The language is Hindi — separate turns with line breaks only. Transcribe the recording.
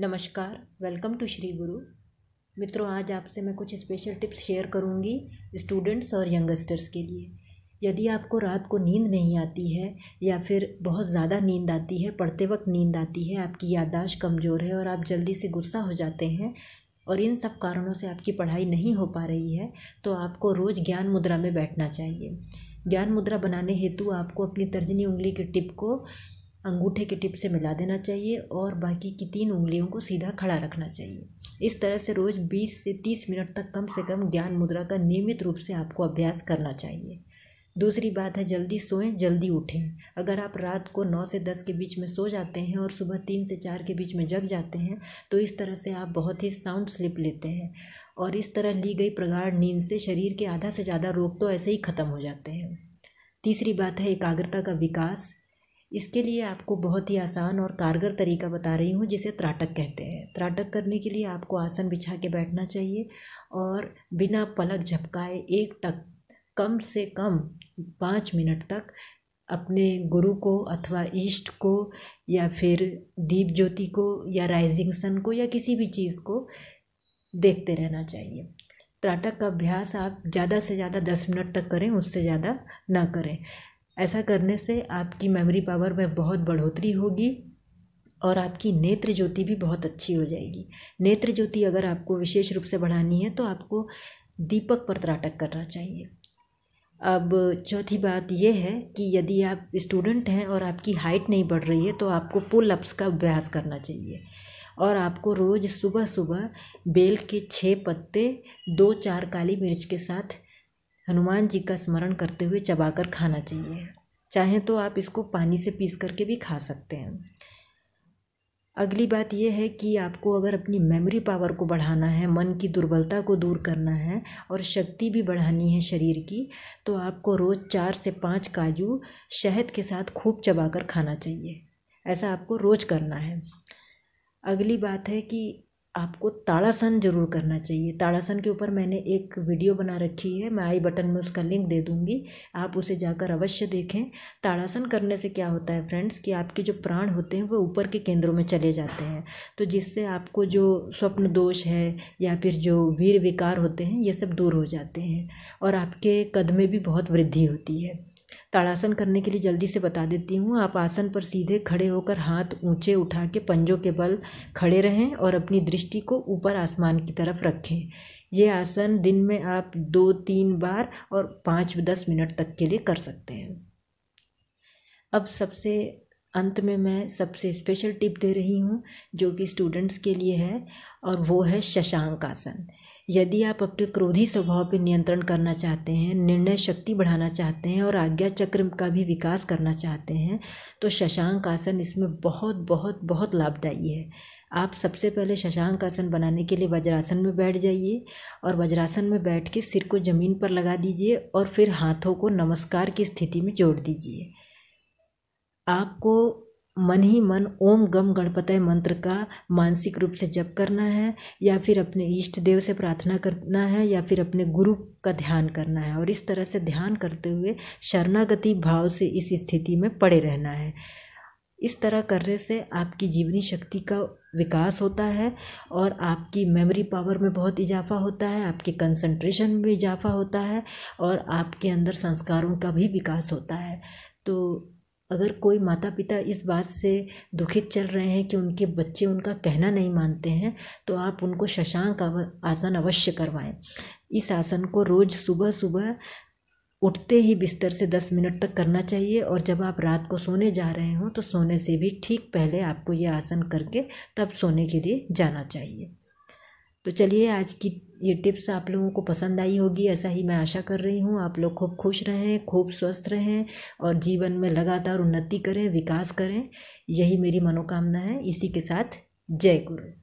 नमस्कार वेलकम टू श्री गुरु मित्रों आज आपसे मैं कुछ स्पेशल टिप्स शेयर करूंगी स्टूडेंट्स और यंगस्टर्स के लिए यदि आपको रात को नींद नहीं आती है या फिर बहुत ज़्यादा नींद आती है पढ़ते वक्त नींद आती है आपकी याददाश्त कमज़ोर है और आप जल्दी से गुस्सा हो जाते हैं और इन सब कारणों से आपकी पढ़ाई नहीं हो पा रही है तो आपको रोज़ ज्ञान मुद्रा में बैठना चाहिए ज्ञान मुद्रा बनाने हेतु आपको अपनी तर्जनी उंगली की टिप को अंगूठे के टिप से मिला देना चाहिए और बाकी की तीन उंगलियों को सीधा खड़ा रखना चाहिए इस तरह से रोज़ 20 से 30 मिनट तक कम से कम ज्ञान मुद्रा का नियमित रूप से आपको अभ्यास करना चाहिए दूसरी बात है जल्दी सोएं जल्दी उठें अगर आप रात को नौ से दस के बीच में सो जाते हैं और सुबह तीन से चार के बीच में जग जाते हैं तो इस तरह से आप बहुत ही साउंड स्लिप लेते हैं और इस तरह ली गई प्रगाढ़ नींद से शरीर के आधा से ज़्यादा रोग तो ऐसे ही ख़त्म हो जाते हैं तीसरी बात है एकाग्रता का विकास इसके लिए आपको बहुत ही आसान और कारगर तरीका बता रही हूँ जिसे त्राटक कहते हैं त्राटक करने के लिए आपको आसन बिछा के बैठना चाहिए और बिना पलक झपकाए एक टक कम से कम पाँच मिनट तक अपने गुरु को अथवा ईष्ट को या फिर दीप ज्योति को या राइजिंग सन को या किसी भी चीज़ को देखते रहना चाहिए त्राटक का अभ्यास आप ज़्यादा से ज़्यादा दस मिनट तक करें उससे ज़्यादा ना करें ऐसा करने से आपकी मेमोरी पावर में बहुत बढ़ोतरी होगी और आपकी नेत्र ज्योति भी बहुत अच्छी हो जाएगी नेत्र ज्योति अगर आपको विशेष रूप से बढ़ानी है तो आपको दीपक पर त्राटक करना चाहिए अब चौथी बात यह है कि यदि आप स्टूडेंट हैं और आपकी हाइट नहीं बढ़ रही है तो आपको पुल अप्स का अभ्यास करना चाहिए और आपको रोज़ सुबह सुबह बेल के छः पत्ते दो चार काली मिर्च के साथ हनुमान जी का स्मरण करते हुए चबाकर खाना चाहिए चाहें तो आप इसको पानी से पीस करके भी खा सकते हैं अगली बात यह है कि आपको अगर अपनी मेमोरी पावर को बढ़ाना है मन की दुर्बलता को दूर करना है और शक्ति भी बढ़ानी है शरीर की तो आपको रोज़ चार से पाँच काजू शहद के साथ खूब चबाकर खाना चाहिए ऐसा आपको रोज़ करना है अगली बात है कि आपको ताड़ासन ज़रूर करना चाहिए ताड़ासन के ऊपर मैंने एक वीडियो बना रखी है मैं आई बटन में उसका लिंक दे दूँगी आप उसे जाकर अवश्य देखें ताड़ासन करने से क्या होता है फ्रेंड्स कि आपके जो प्राण होते हैं वो ऊपर के केंद्रों में चले जाते हैं तो जिससे आपको जो स्वप्न दोष है या फिर जो वीर विकार होते हैं ये सब दूर हो जाते हैं और आपके कद में भी बहुत वृद्धि होती है ताड़ासन करने के लिए जल्दी से बता देती हूँ आप आसन पर सीधे खड़े होकर हाथ ऊंचे उठा के पंजों के बल खड़े रहें और अपनी दृष्टि को ऊपर आसमान की तरफ रखें ये आसन दिन में आप दो तीन बार और पाँच दस मिनट तक के लिए कर सकते हैं अब सबसे अंत में मैं सबसे स्पेशल टिप दे रही हूँ जो कि स्टूडेंट्स के लिए है और वो है शशांक आसन यदि आप अपने क्रोधी स्वभाव पर नियंत्रण करना चाहते हैं निर्णय शक्ति बढ़ाना चाहते हैं और आज्ञा चक्र का भी विकास करना चाहते हैं तो शशांक आसन इसमें बहुत बहुत बहुत लाभदायी है आप सबसे पहले शशांक आसन बनाने के लिए वज्रासन में बैठ जाइए और वज्रासन में बैठ के सिर को ज़मीन पर लगा दीजिए और फिर हाथों को नमस्कार की स्थिति में जोड़ दीजिए आपको मन ही मन ओम गम गणपतय मंत्र का मानसिक रूप से जप करना है या फिर अपने इष्ट देव से प्रार्थना करना है या फिर अपने गुरु का ध्यान करना है और इस तरह से ध्यान करते हुए शरणागति भाव से इस स्थिति में पड़े रहना है इस तरह करने से आपकी जीवनी शक्ति का विकास होता है और आपकी मेमोरी पावर में बहुत इजाफा होता है आपके कंसंट्रेशन में इजाफा होता है और आपके अंदर संस्कारों का भी विकास होता है तो अगर कोई माता पिता इस बात से दुखित चल रहे हैं कि उनके बच्चे उनका कहना नहीं मानते हैं तो आप उनको शशांक आसन अवश्य करवाएं इस आसन को रोज़ सुबह सुबह उठते ही बिस्तर से दस मिनट तक करना चाहिए और जब आप रात को सोने जा रहे हों तो सोने से भी ठीक पहले आपको ये आसन करके तब सोने के लिए जाना चाहिए तो चलिए आज की ये टिप्स आप लोगों को पसंद आई होगी ऐसा ही मैं आशा कर रही हूँ आप लोग खूब खुश रहें खूब स्वस्थ रहें और जीवन में लगातार उन्नति करें विकास करें यही मेरी मनोकामना है इसी के साथ जय गुरु